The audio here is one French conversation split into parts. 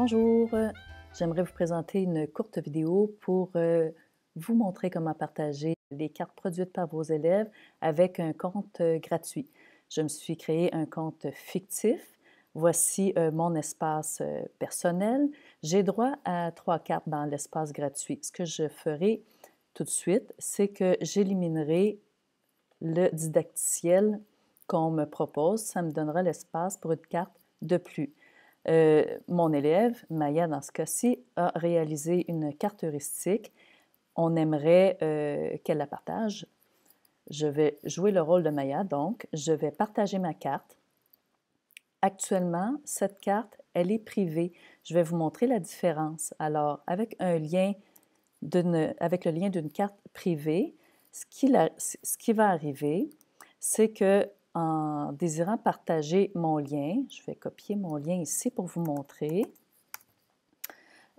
Bonjour, j'aimerais vous présenter une courte vidéo pour euh, vous montrer comment partager les cartes produites par vos élèves avec un compte euh, gratuit. Je me suis créé un compte fictif. Voici euh, mon espace personnel. J'ai droit à trois cartes dans l'espace gratuit. Ce que je ferai tout de suite, c'est que j'éliminerai le didacticiel qu'on me propose. Ça me donnera l'espace pour une carte de plus. Euh, mon élève, Maya dans ce cas-ci, a réalisé une carte heuristique. On aimerait euh, qu'elle la partage. Je vais jouer le rôle de Maya, donc je vais partager ma carte. Actuellement, cette carte, elle est privée. Je vais vous montrer la différence. Alors, avec, un lien avec le lien d'une carte privée, ce qui va arriver, c'est que en désirant partager mon lien, je vais copier mon lien ici pour vous montrer.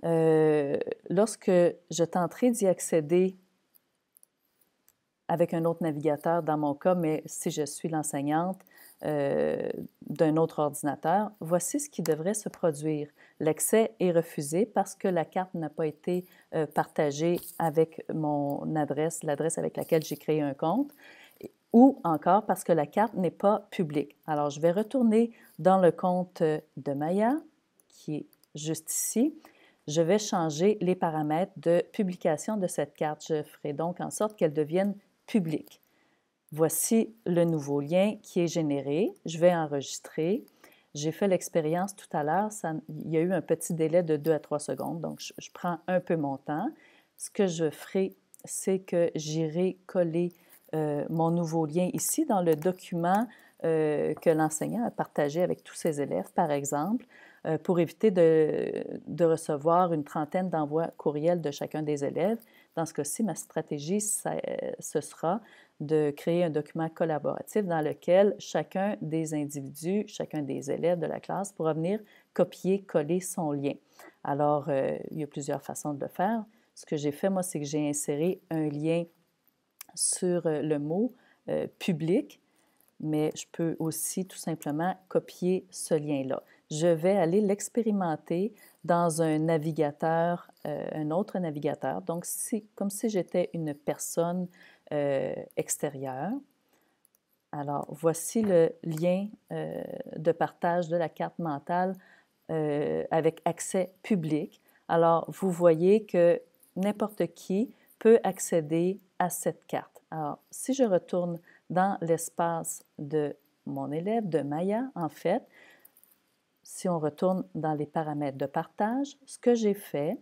Euh, lorsque je tenterai d'y accéder avec un autre navigateur, dans mon cas, mais si je suis l'enseignante euh, d'un autre ordinateur, voici ce qui devrait se produire. L'accès est refusé parce que la carte n'a pas été euh, partagée avec mon adresse, l'adresse avec laquelle j'ai créé un compte ou encore parce que la carte n'est pas publique. Alors, je vais retourner dans le compte de Maya, qui est juste ici. Je vais changer les paramètres de publication de cette carte. Je ferai donc en sorte qu'elle devienne publique. Voici le nouveau lien qui est généré. Je vais enregistrer. J'ai fait l'expérience tout à l'heure. Il y a eu un petit délai de 2 à 3 secondes, donc je prends un peu mon temps. Ce que je ferai, c'est que j'irai coller euh, mon nouveau lien ici dans le document euh, que l'enseignant a partagé avec tous ses élèves, par exemple, euh, pour éviter de, recevoir une trentaine d'envois courriels de chacun des élèves. Dans ce cas-ci, ma stratégie, ce sera de créer un document collaboratif dans lequel chacun des individus, chacun des élèves de la classe pourra venir copier-coller son lien. Alors, il y a plusieurs façons de le faire. Ce que j'ai fait, moi, c'est que j'ai inséré un lien sur euh, le mot euh, public, mais je peux aussi tout simplement copier ce lien-là. Je vais aller l'expérimenter dans un navigateur, euh, un autre navigateur, donc c'est comme si j'étais une personne extérieure. Alors, voici le lien de partage de la carte mentale avec accès public. Alors, vous voyez que n'importe qui peut accéder à cette carte. Alors, si je retourne dans l'espace de mon élève, de Maya, en fait, si on retourne dans les paramètres de partage, ce que j'ai fait,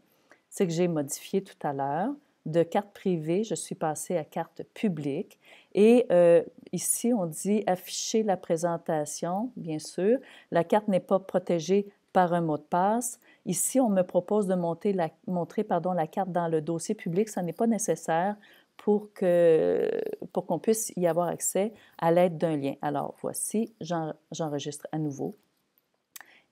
c'est que j'ai modifié tout à l'heure. De carte privée, je suis passée à carte publique. Et euh, ici, on dit afficher la présentation, bien sûr. La carte n'est pas protégée par un mot de passe. Ici, on me propose de montrer la carte dans le dossier public. Ça n'est pas nécessaire pour qu'on puisse y avoir accès à l'aide d'un lien. Alors, voici, j'enregistre à nouveau.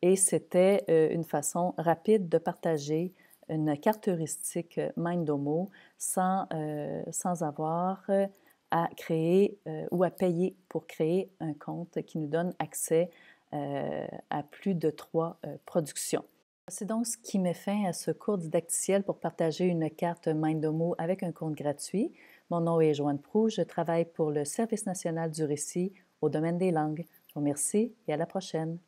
Et c'était euh, une façon rapide de partager une carte heuristique euh, MindOmo sans, euh, avoir à créer ou à payer pour créer un compte qui nous donne accès à plus de trois productions. C'est donc ce qui met fin à ce cours didacticiel pour partager une carte Mindomo avec un compte gratuit. Mon nom est Joanne Prou, je travaille pour le Service national du récit au domaine des langues. Je vous remercie et à la prochaine.